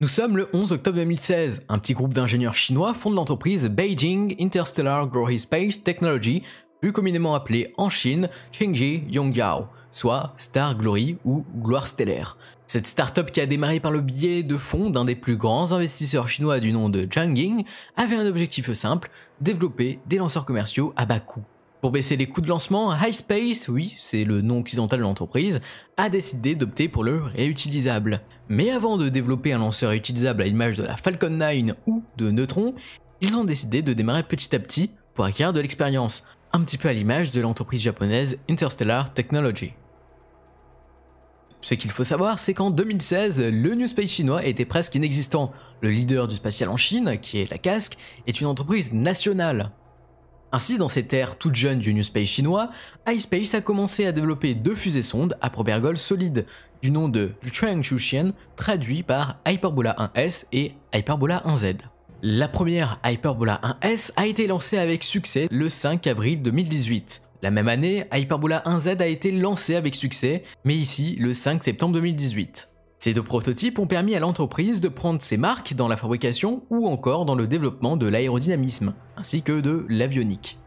Nous sommes le 11 octobre 2016. Un petit groupe d'ingénieurs chinois fonde l'entreprise Beijing Interstellar Glory Space Technology, plus communément appelée en Chine Chengji Yongyao, soit Star Glory ou Gloire stellaire. Cette start-up qui a démarré par le biais de fonds d'un des plus grands investisseurs chinois du nom de Zhang Ying avait un objectif simple, développer des lanceurs commerciaux à bas coût. Pour baisser les coûts de lancement, HighSpace, oui, c'est le nom occidental de l'entreprise, a décidé d'opter pour le réutilisable. Mais avant de développer un lanceur utilisable à l'image de la Falcon 9 ou de Neutron, ils ont décidé de démarrer petit à petit pour acquérir de l'expérience, un petit peu à l'image de l'entreprise japonaise Interstellar Technology. Ce qu'il faut savoir, c'est qu'en 2016, le New Space chinois était presque inexistant. Le leader du spatial en Chine, qui est la casque, est une entreprise nationale. Ainsi, dans cette ère toute jeune du New Space chinois, iSpace a commencé à développer deux fusées-sondes à propergol solide, du nom de Chuang Shen, traduit par Hyperbola 1S et Hyperbola 1Z. La première Hyperbola 1S a été lancée avec succès le 5 avril 2018. La même année, Hyperbola 1Z a été lancée avec succès, mais ici le 5 septembre 2018. Ces deux prototypes ont permis à l'entreprise de prendre ses marques dans la fabrication ou encore dans le développement de l'aérodynamisme, ainsi que de l'avionique.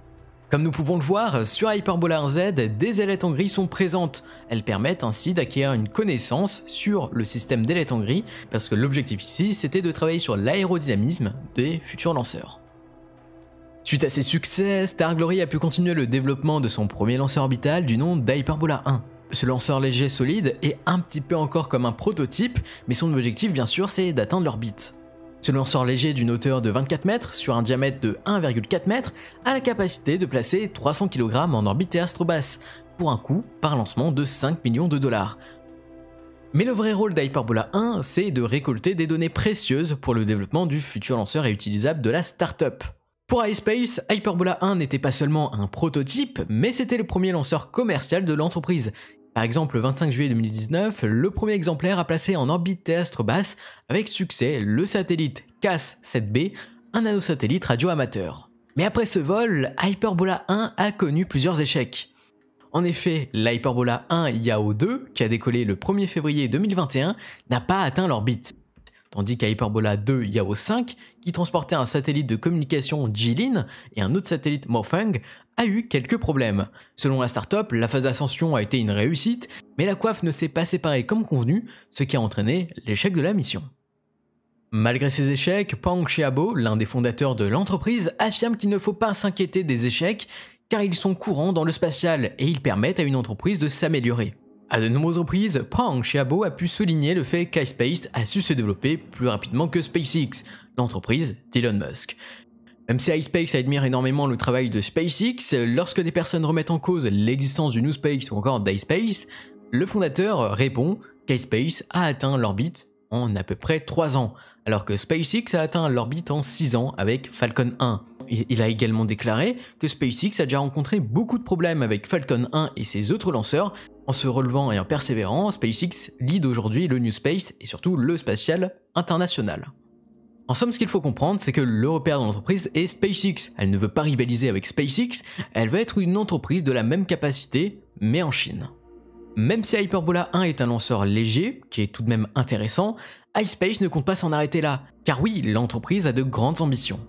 Comme nous pouvons le voir, sur Hyperbola Z, des ailettes en gris sont présentes. Elles permettent ainsi d'acquérir une connaissance sur le système d'ailettes en gris, parce que l'objectif ici, c'était de travailler sur l'aérodynamisme des futurs lanceurs. Suite à ces succès, Star Glory a pu continuer le développement de son premier lanceur orbital du nom d'Hyperbola 1. Ce lanceur léger solide est un petit peu encore comme un prototype, mais son objectif bien sûr c'est d'atteindre l'orbite. Ce lanceur léger d'une hauteur de 24 mètres sur un diamètre de 1,4 mètres a la capacité de placer 300 kg en orbite basse pour un coût par lancement de 5 millions de dollars. Mais le vrai rôle d'Hyperbola 1, c'est de récolter des données précieuses pour le développement du futur lanceur et utilisable de la startup. Pour iSpace, Hyperbola 1 n'était pas seulement un prototype, mais c'était le premier lanceur commercial de l'entreprise, par exemple, le 25 juillet 2019, le premier exemplaire a placé en orbite terrestre basse avec succès le satellite CAS-7B, un nanosatellite radio amateur. Mais après ce vol, Hyperbola 1 a connu plusieurs échecs. En effet, l'Hyperbola 1 IAO2, qui a décollé le 1er février 2021, n'a pas atteint l'orbite tandis qu'à Hyperbola 2, Yao 5, qui transportait un satellite de communication Jilin et un autre satellite Mofang, a eu quelques problèmes. Selon la startup, la phase d'ascension a été une réussite, mais la coiffe ne s'est pas séparée comme convenu, ce qui a entraîné l'échec de la mission. Malgré ces échecs, Pang Xiaobo, l'un des fondateurs de l'entreprise, affirme qu'il ne faut pas s'inquiéter des échecs, car ils sont courants dans le spatial et ils permettent à une entreprise de s'améliorer. À de nombreuses reprises, Pang Xiaobo a pu souligner le fait qu'iSpace a su se développer plus rapidement que SpaceX, l'entreprise d'Elon Musk. Même si iSpace admire énormément le travail de SpaceX, lorsque des personnes remettent en cause l'existence du New Space ou encore d'iSpace, le fondateur répond qu'iSpace a atteint l'orbite en à peu près 3 ans, alors que SpaceX a atteint l'orbite en 6 ans avec Falcon 1. Il a également déclaré que SpaceX a déjà rencontré beaucoup de problèmes avec Falcon 1 et ses autres lanceurs, en se relevant et en persévérant, SpaceX lead aujourd'hui le New Space et surtout le spatial international. En somme, ce qu'il faut comprendre, c'est que l'européen de l'entreprise est SpaceX. Elle ne veut pas rivaliser avec SpaceX, elle veut être une entreprise de la même capacité, mais en Chine. Même si Hyperbola 1 est un lanceur léger, qui est tout de même intéressant, iSpace ne compte pas s'en arrêter là, car oui, l'entreprise a de grandes ambitions.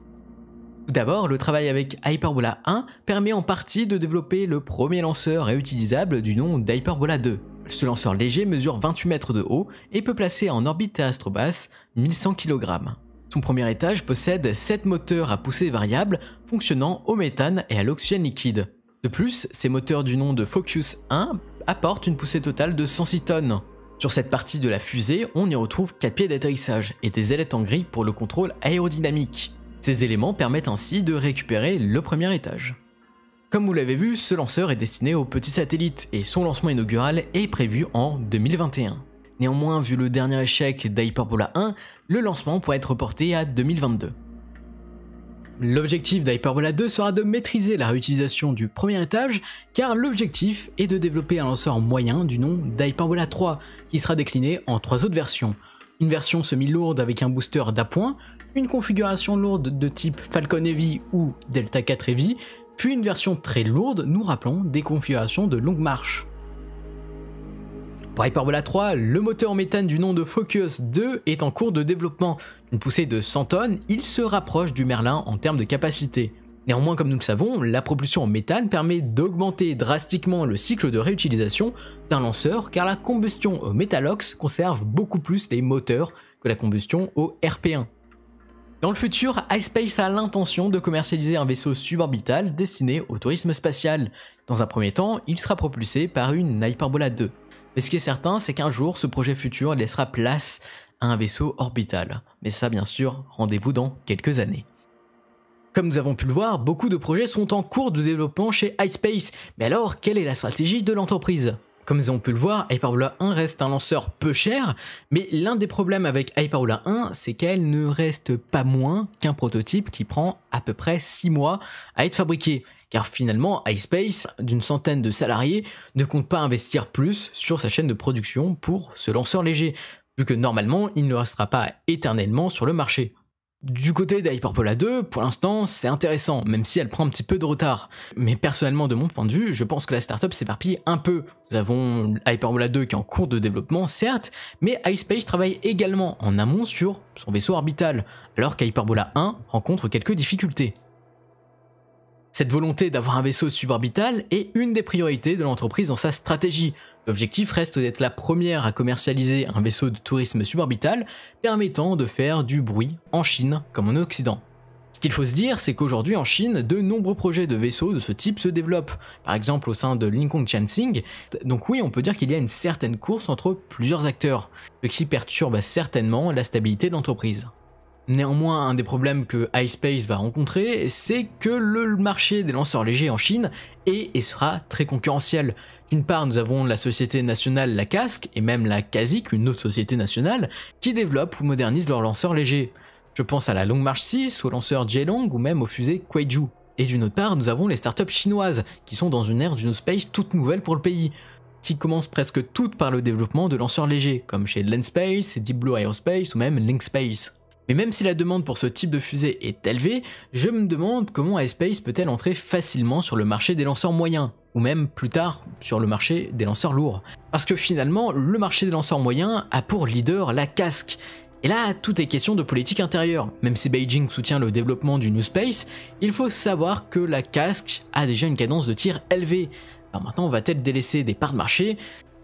Tout d'abord, le travail avec Hyperbola 1 permet en partie de développer le premier lanceur réutilisable du nom d'Hyperbola 2. Ce lanceur léger mesure 28 mètres de haut et peut placer en orbite terrestre basse 1100 kg. Son premier étage possède 7 moteurs à poussée variable fonctionnant au méthane et à l'oxygène liquide. De plus, ces moteurs du nom de Focus 1 apportent une poussée totale de 106 tonnes. Sur cette partie de la fusée, on y retrouve 4 pieds d'atterrissage et des ailettes en gris pour le contrôle aérodynamique. Ces éléments permettent ainsi de récupérer le premier étage. Comme vous l'avez vu, ce lanceur est destiné aux petits satellites et son lancement inaugural est prévu en 2021. Néanmoins, vu le dernier échec d'Hyperbola 1, le lancement pourrait être reporté à 2022. L'objectif d'Hyperbola 2 sera de maîtriser la réutilisation du premier étage, car l'objectif est de développer un lanceur moyen du nom d'Hyperbola 3, qui sera décliné en trois autres versions. Une version semi-lourde avec un booster d'appoint, une configuration lourde de type Falcon Heavy ou Delta 4 Heavy, puis une version très lourde, nous rappelons des configurations de longue marche. Pour Hyperbola 3, le moteur en méthane du nom de Focus 2 est en cours de développement. Une poussée de 100 tonnes, il se rapproche du Merlin en termes de capacité. Néanmoins, comme nous le savons, la propulsion en méthane permet d'augmenter drastiquement le cycle de réutilisation d'un lanceur car la combustion au Metalox conserve beaucoup plus les moteurs que la combustion au RP1. Dans le futur, iSpace a l'intention de commercialiser un vaisseau suborbital destiné au tourisme spatial. Dans un premier temps, il sera propulsé par une Hyperbola 2. Mais ce qui est certain, c'est qu'un jour, ce projet futur laissera place à un vaisseau orbital. Mais ça, bien sûr, rendez-vous dans quelques années. Comme nous avons pu le voir, beaucoup de projets sont en cours de développement chez iSpace. Mais alors, quelle est la stratégie de l'entreprise comme ont pu le voir, Hyperbola 1 reste un lanceur peu cher, mais l'un des problèmes avec Hyperbola 1, c'est qu'elle ne reste pas moins qu'un prototype qui prend à peu près 6 mois à être fabriqué. Car finalement, iSpace, d'une centaine de salariés, ne compte pas investir plus sur sa chaîne de production pour ce lanceur léger, vu que normalement, il ne restera pas éternellement sur le marché. Du côté d'Hyperbola 2, pour l'instant, c'est intéressant, même si elle prend un petit peu de retard. Mais personnellement, de mon point de vue, je pense que la startup s'éparpille un peu. Nous avons Hyperbola 2 qui est en cours de développement, certes, mais iSpace travaille également en amont sur son vaisseau orbital, alors qu'Hyperbola 1 rencontre quelques difficultés. Cette volonté d'avoir un vaisseau suborbital est une des priorités de l'entreprise dans sa stratégie. L'objectif reste d'être la première à commercialiser un vaisseau de tourisme suborbital permettant de faire du bruit en Chine comme en Occident. Ce qu'il faut se dire, c'est qu'aujourd'hui en Chine, de nombreux projets de vaisseaux de ce type se développent, par exemple au sein de Lincoln Chancing, donc oui, on peut dire qu'il y a une certaine course entre plusieurs acteurs, ce qui perturbe certainement la stabilité de l'entreprise. Néanmoins, un des problèmes que iSpace va rencontrer, c'est que le marché des lanceurs légers en Chine est et sera très concurrentiel. D'une part, nous avons la société nationale La Casque et même la CASIC, une autre société nationale, qui développe ou modernise leurs lanceurs légers. Je pense à la Long March 6, au lanceur Jelong ou même au fusée Kueiju. Et d'une autre part, nous avons les startups chinoises, qui sont dans une ère d'une space toute nouvelle pour le pays, qui commencent presque toutes par le développement de lanceurs légers, comme chez Landspace, Deep Blue Aerospace ou même Linkspace. Mais même si la demande pour ce type de fusée est élevée, je me demande comment iSpace peut-elle entrer facilement sur le marché des lanceurs moyens, ou même plus tard sur le marché des lanceurs lourds. Parce que finalement, le marché des lanceurs moyens a pour leader la casque. Et là, tout est question de politique intérieure. Même si Beijing soutient le développement du New Space, il faut savoir que la casque a déjà une cadence de tir élevée. Alors maintenant, va-t-elle délaisser des parts de marché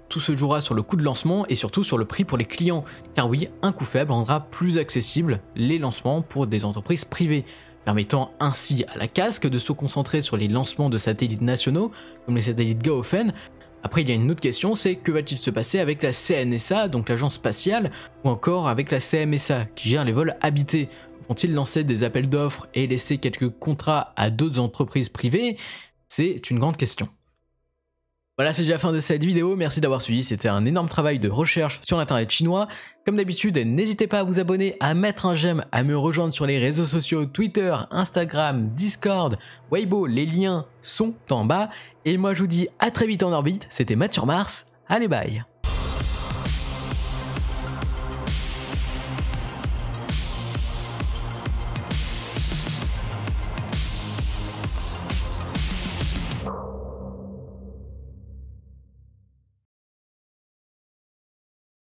tout se jouera sur le coût de lancement et surtout sur le prix pour les clients, car oui, un coût faible rendra plus accessible les lancements pour des entreprises privées, permettant ainsi à la casque de se concentrer sur les lancements de satellites nationaux, comme les satellites Gaofen. Après, il y a une autre question, c'est que va-t-il se passer avec la CNSA, donc l'agence spatiale, ou encore avec la CMSA, qui gère les vols habités Vont-ils lancer des appels d'offres et laisser quelques contrats à d'autres entreprises privées C'est une grande question. Voilà, c'est déjà la fin de cette vidéo, merci d'avoir suivi, c'était un énorme travail de recherche sur l'internet chinois. Comme d'habitude, n'hésitez pas à vous abonner, à mettre un j'aime, à me rejoindre sur les réseaux sociaux Twitter, Instagram, Discord, Weibo, les liens sont en bas. Et moi je vous dis à très vite en orbite, c'était Matt sur Mars, allez bye